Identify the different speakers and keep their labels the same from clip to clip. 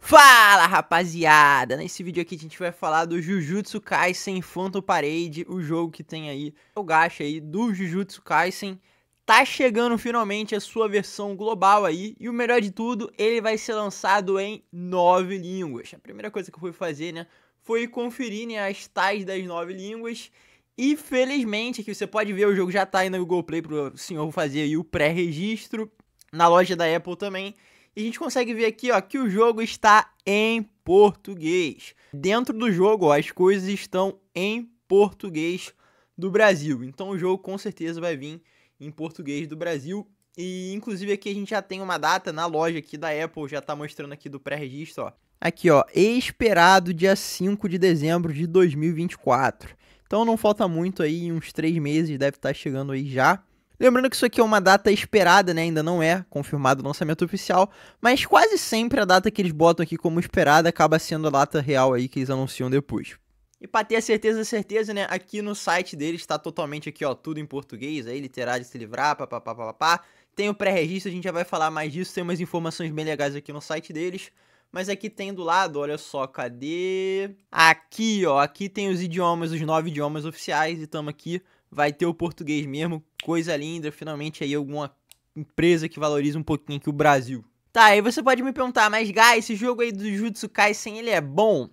Speaker 1: Fala rapaziada! Nesse vídeo aqui a gente vai falar do Jujutsu Kaisen Phantom Parade, o jogo que tem aí o gacha aí do Jujutsu Kaisen. Tá chegando finalmente a sua versão global aí, e o melhor de tudo, ele vai ser lançado em nove línguas. A primeira coisa que eu fui fazer, né, foi conferir né, as tais das nove línguas, e felizmente que você pode ver, o jogo já tá aí no Google Play pro senhor fazer aí o pré-registro, na loja da Apple também, e a gente consegue ver aqui ó, que o jogo está em português. Dentro do jogo, ó, as coisas estão em português do Brasil. Então o jogo com certeza vai vir em português do Brasil. E inclusive aqui a gente já tem uma data na loja aqui da Apple, já tá mostrando aqui do pré-registro, ó. Aqui, ó, esperado dia 5 de dezembro de 2024. Então não falta muito aí, uns 3 meses deve estar tá chegando aí já. Lembrando que isso aqui é uma data esperada, né? Ainda não é confirmado o lançamento oficial, mas quase sempre a data que eles botam aqui como esperada acaba sendo a data real aí que eles anunciam depois. E para ter a certeza, a certeza, né? Aqui no site deles está totalmente aqui, ó, tudo em português, aí ele se livrar, papapá. Tem o pré-registro, a gente já vai falar mais disso, tem umas informações bem legais aqui no site deles. Mas aqui tem do lado, olha só, cadê? Aqui, ó, aqui tem os idiomas, os nove idiomas oficiais e estamos aqui vai ter o português mesmo. Coisa linda, finalmente aí alguma empresa que valoriza um pouquinho aqui o Brasil. Tá, aí você pode me perguntar, mas Guy, esse jogo aí do Jutsu Kaisen, ele é bom?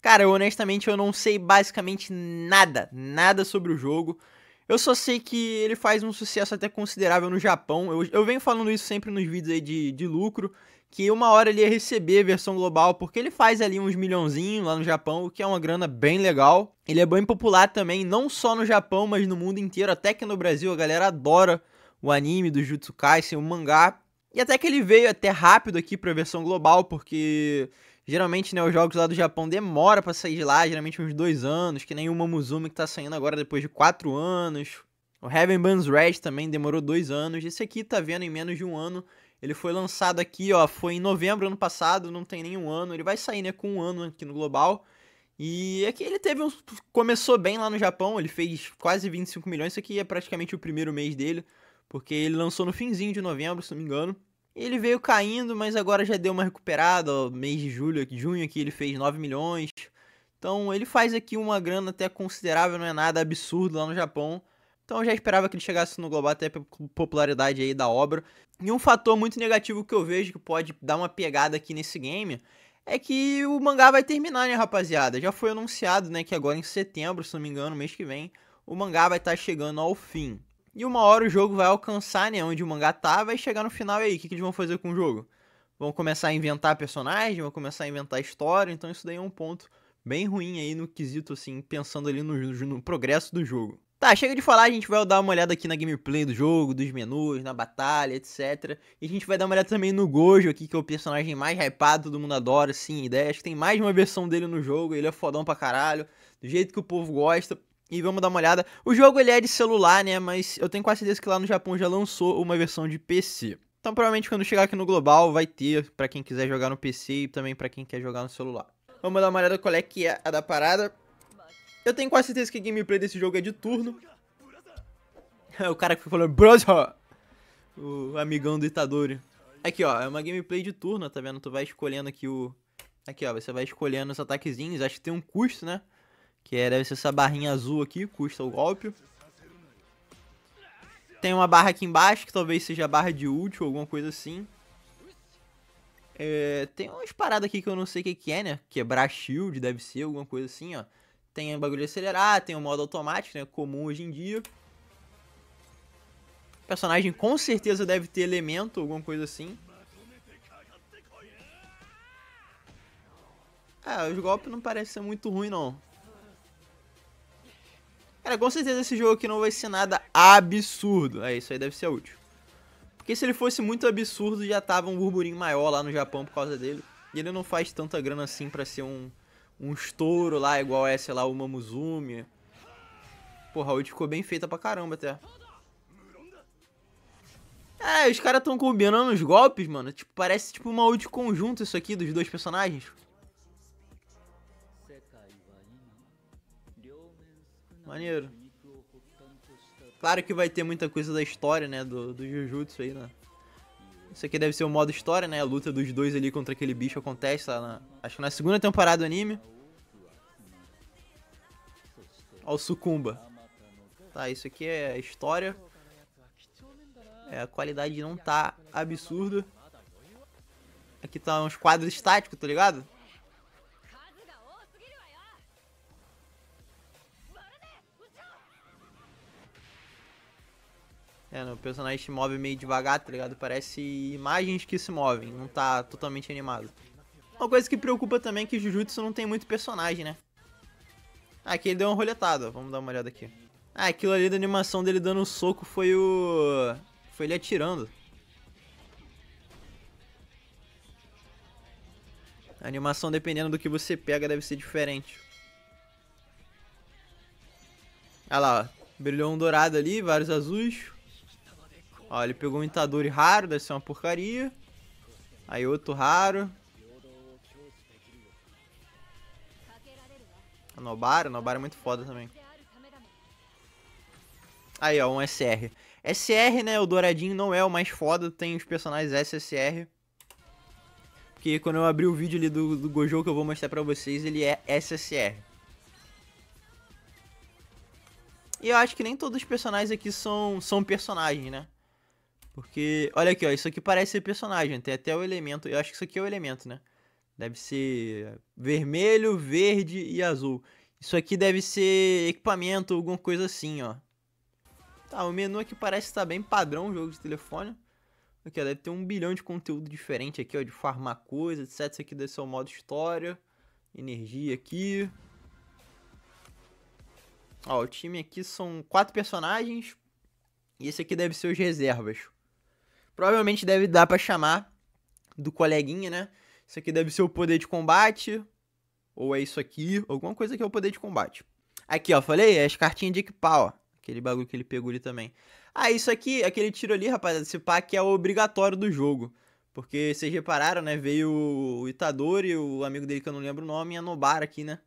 Speaker 1: Cara, eu, honestamente eu não sei basicamente nada, nada sobre o jogo. Eu só sei que ele faz um sucesso até considerável no Japão. Eu, eu venho falando isso sempre nos vídeos aí de, de lucro que uma hora ele ia receber a versão global, porque ele faz ali uns milhãozinhos lá no Japão, o que é uma grana bem legal. Ele é bem popular também, não só no Japão, mas no mundo inteiro, até que no Brasil a galera adora o anime do Jutsu Kaisen, o mangá. E até que ele veio até rápido aqui pra versão global, porque geralmente né, os jogos lá do Japão demora para sair de lá, geralmente uns dois anos, que nem o Momuzumi que tá saindo agora depois de quatro anos. O Heaven Burns Red também demorou dois anos, esse aqui tá vendo em menos de um ano ele foi lançado aqui, ó, foi em novembro ano passado, não tem nenhum ano. Ele vai sair, né, com um ano aqui no global. E aqui é ele teve um. Começou bem lá no Japão, ele fez quase 25 milhões. Isso aqui é praticamente o primeiro mês dele, porque ele lançou no finzinho de novembro, se não me engano. Ele veio caindo, mas agora já deu uma recuperada. Ó, mês de julho, junho aqui ele fez 9 milhões. Então ele faz aqui uma grana até considerável, não é nada absurdo lá no Japão. Então eu já esperava que ele chegasse no global até pela popularidade aí da obra. E um fator muito negativo que eu vejo que pode dar uma pegada aqui nesse game é que o mangá vai terminar, né, rapaziada? Já foi anunciado, né, que agora em setembro, se não me engano, mês que vem, o mangá vai estar tá chegando ao fim. E uma hora o jogo vai alcançar, né, onde o mangá tá, vai chegar no final e aí, o que, que eles vão fazer com o jogo? Vão começar a inventar personagem, vão começar a inventar história, então isso daí é um ponto bem ruim aí no quesito, assim, pensando ali no, no progresso do jogo. Tá, chega de falar, a gente vai dar uma olhada aqui na gameplay do jogo, dos menus, na batalha, etc. E a gente vai dar uma olhada também no Gojo aqui, que é o personagem mais hypado, todo mundo adora, sim, ideia. Acho que tem mais uma versão dele no jogo, ele é fodão pra caralho, do jeito que o povo gosta. E vamos dar uma olhada. O jogo ele é de celular, né, mas eu tenho quase certeza que lá no Japão já lançou uma versão de PC. Então provavelmente quando chegar aqui no global vai ter para quem quiser jogar no PC e também para quem quer jogar no celular. Vamos dar uma olhada qual é que é a da parada. Eu tenho quase certeza que a gameplay desse jogo é de turno. É o cara que falando, brother, o amigão do Itadori. Aqui, ó, é uma gameplay de turno, tá vendo? Tu vai escolhendo aqui o... Aqui, ó, você vai escolhendo os ataquezinhos. Acho que tem um custo, né? Que é, deve ser essa barrinha azul aqui, custa o golpe. Tem uma barra aqui embaixo, que talvez seja barra de ult ou alguma coisa assim. É, tem umas paradas aqui que eu não sei o que, que é, né? Quebrar shield, deve ser, alguma coisa assim, ó. Tem o bagulho de acelerar, tem o modo automático, né? Comum hoje em dia. O personagem com certeza deve ter elemento, alguma coisa assim. Ah, os golpes não parecem ser muito ruim não. Cara, com certeza esse jogo aqui não vai ser nada absurdo. É, isso aí deve ser útil. Porque se ele fosse muito absurdo, já tava um burburinho maior lá no Japão por causa dele. E ele não faz tanta grana assim pra ser um um estouro lá, igual é, essa lá, o Mamuzumi. Porra, a ult ficou bem feita pra caramba até. É, os caras tão combinando os golpes, mano. Tipo, parece tipo uma ult conjunto isso aqui dos dois personagens. Maneiro. Claro que vai ter muita coisa da história, né, do, do Jujutsu aí, né? Isso aqui deve ser o modo história, né? A luta dos dois ali contra aquele bicho acontece lá na... Acho que na segunda temporada do anime. Olha o Sucumba. Tá, isso aqui é história. É, a qualidade não tá absurda. Aqui tá uns quadros estáticos, tá ligado? É, né, o personagem se move meio devagar, tá ligado? Parece imagens que se movem, não tá totalmente animado. Uma coisa que preocupa também é que Jujutsu não tem muito personagem, né? Ah, aqui ele deu uma roletada, vamos dar uma olhada aqui. Ah, aquilo ali da animação dele dando um soco foi o... Foi ele atirando. A animação, dependendo do que você pega, deve ser diferente. Olha lá, ó. Brilhou um dourado ali, vários azuis. Ó, ele pegou um Itadori raro, deve ser uma porcaria. Aí outro raro. A Nobara, a Nobara é muito foda também. Aí, ó, um SR. SR, né, o douradinho não é o mais foda, tem os personagens SSR. Porque quando eu abri o vídeo ali do, do Gojo que eu vou mostrar pra vocês, ele é SSR. E eu acho que nem todos os personagens aqui são, são personagens, né? Porque, olha aqui, ó, isso aqui parece ser personagem, tem até o elemento, eu acho que isso aqui é o elemento, né? Deve ser vermelho, verde e azul. Isso aqui deve ser equipamento, alguma coisa assim, ó. Tá, o menu aqui parece estar tá bem padrão, jogo de telefone. Aqui, ó, deve ter um bilhão de conteúdo diferente aqui, ó, de farmar coisa, etc. Isso aqui deve ser o modo história, energia aqui. Ó, o time aqui são quatro personagens e esse aqui deve ser os reservas. Provavelmente deve dar para chamar do coleguinha, né? Isso aqui deve ser o poder de combate. Ou é isso aqui. Alguma coisa que é o poder de combate. Aqui, ó. Falei? É as cartinhas de equipar, ó. Aquele bagulho que ele pegou ali também. Ah, isso aqui, aquele tiro ali, rapaziada. Esse pack é obrigatório do jogo. Porque vocês repararam, né? Veio o Itadori, o amigo dele que eu não lembro o nome, e a Nobara aqui, né?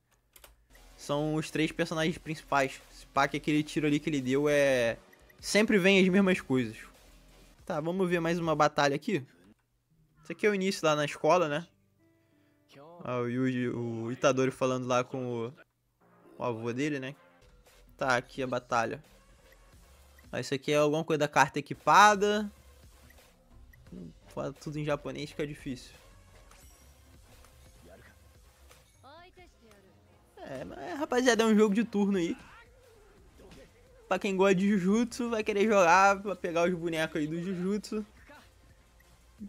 Speaker 1: São os três personagens principais. Esse pack, aquele tiro ali que ele deu é... Sempre vem as mesmas coisas. Tá, vamos ver mais uma batalha aqui. Isso aqui é o início lá na escola, né? Ah, o Yuji, o Itadori falando lá com o, o avô dele, né? Tá, aqui a batalha. Ah, isso aqui é alguma coisa da carta equipada. Fala tudo em japonês que é difícil. É, mas rapaziada, é um jogo de turno aí. Pra quem gosta de Jujutsu, vai querer jogar pra pegar os bonecos aí do Jujutsu.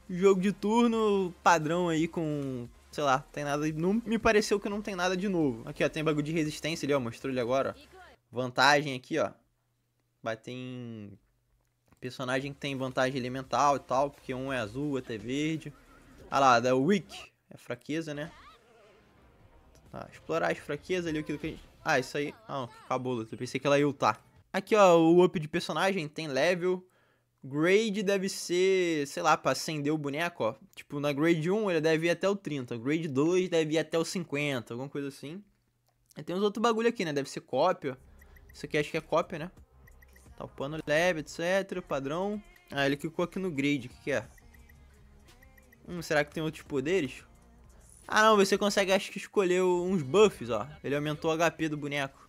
Speaker 1: Jogo de turno padrão aí com. Sei lá, tem nada. Não me pareceu que não tem nada de novo. Aqui, ó, tem bagulho de resistência ali, ó. Mostrou ele agora, ó. Vantagem aqui, ó. Vai em. Personagem que tem vantagem elemental e tal, porque um é azul, outro é verde. Ah lá, da Weak. É fraqueza, né? Tá, explorar as fraquezas ali, aquilo que a gente... Ah, isso aí. Ah, acabou, eu pensei que ela ia ultar. Aqui, ó, o up de personagem tem level. Grade deve ser, sei lá, pra acender o boneco, ó. Tipo, na grade 1 ele deve ir até o 30, grade 2 deve ir até o 50, alguma coisa assim. E tem uns outros bagulho aqui, né? Deve ser cópia. Isso aqui acho que é cópia, né? Tá o pano leve, etc, padrão. Ah, ele clicou aqui no grade, o que, que é? Hum, será que tem outros poderes? Ah não, você consegue acho que escolher uns buffs, ó. Ele aumentou o HP do boneco.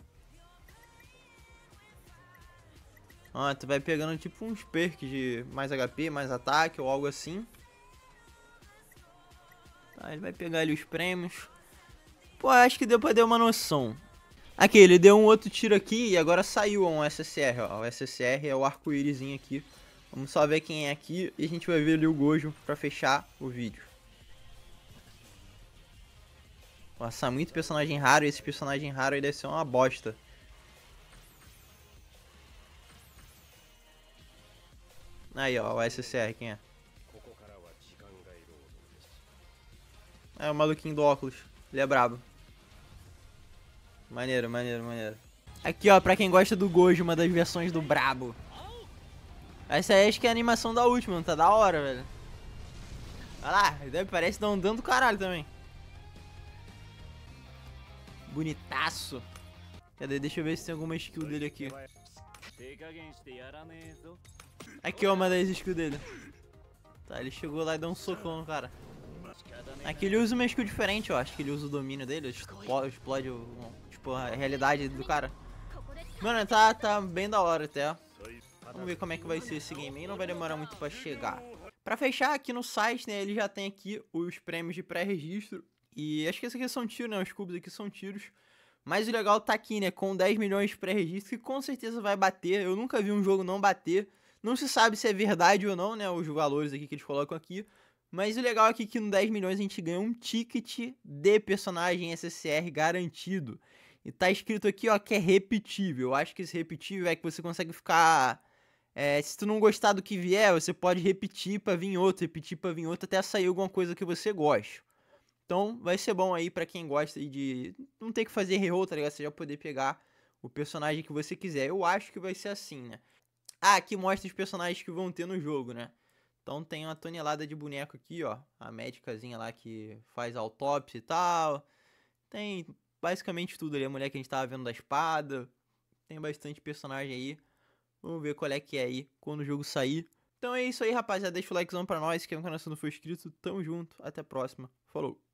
Speaker 1: Ah, tu vai pegando tipo uns perks de mais HP, mais ataque ou algo assim. Tá, ele vai pegar ali os prêmios. Pô, acho que deu pra dar uma noção. Aqui, ele deu um outro tiro aqui e agora saiu um SSR, ó. O SSR é o arco íris aqui. Vamos só ver quem é aqui e a gente vai ver ali o Gojo pra fechar o vídeo. Nossa, muito personagem raro. Esse personagem raro aí deve ser uma bosta. Aí, ó, o SCR, quem é? É o maluquinho do óculos. Ele é brabo. Maneiro, maneiro, maneiro. Aqui, ó, pra quem gosta do Gojo, uma das versões do brabo. Essa aí acho que é a animação da última, tá da hora, velho. Olha lá, parece dar um dano do caralho também. Bonitaço. Cadê? Deixa eu ver se tem alguma skill dele aqui. Aqui, ó, manda escudo dele. Tá, ele chegou lá e deu um socão no cara. Aqui ele usa um skill diferente, ó. Acho que ele usa o domínio dele, tipo, explode, explode tipo, a realidade do cara. Mano, tá, tá bem da hora até, ó. Vamos ver como é que vai ser esse game aí, não vai demorar muito pra chegar. Pra fechar, aqui no site, né, ele já tem aqui os prêmios de pré-registro. E acho que esses aqui são tiros, né, os cubos aqui são tiros. Mas o legal tá aqui, né, com 10 milhões de pré-registro, que com certeza vai bater. Eu nunca vi um jogo não bater. Não se sabe se é verdade ou não, né? Os valores aqui que eles colocam aqui. Mas o legal é que no 10 milhões a gente ganha um ticket de personagem SSR garantido. E tá escrito aqui, ó, que é repetível. Eu acho que esse repetível é que você consegue ficar. É, se tu não gostar do que vier, você pode repetir pra vir outro, repetir pra vir outro, até sair alguma coisa que você goste. Então vai ser bom aí para quem gosta de não ter que fazer reroll, tá ligado? Você já poder pegar o personagem que você quiser. Eu acho que vai ser assim, né? Ah, aqui mostra os personagens que vão ter no jogo, né? Então tem uma tonelada de boneco aqui, ó. A médicazinha lá que faz autópsia e tal. Tem basicamente tudo ali. A mulher que a gente tava vendo da espada. Tem bastante personagem aí. Vamos ver qual é que é aí quando o jogo sair. Então é isso aí, rapaziada. Deixa o likezão pra nós. Quem é no canal se não for inscrito, tamo junto. Até a próxima. Falou!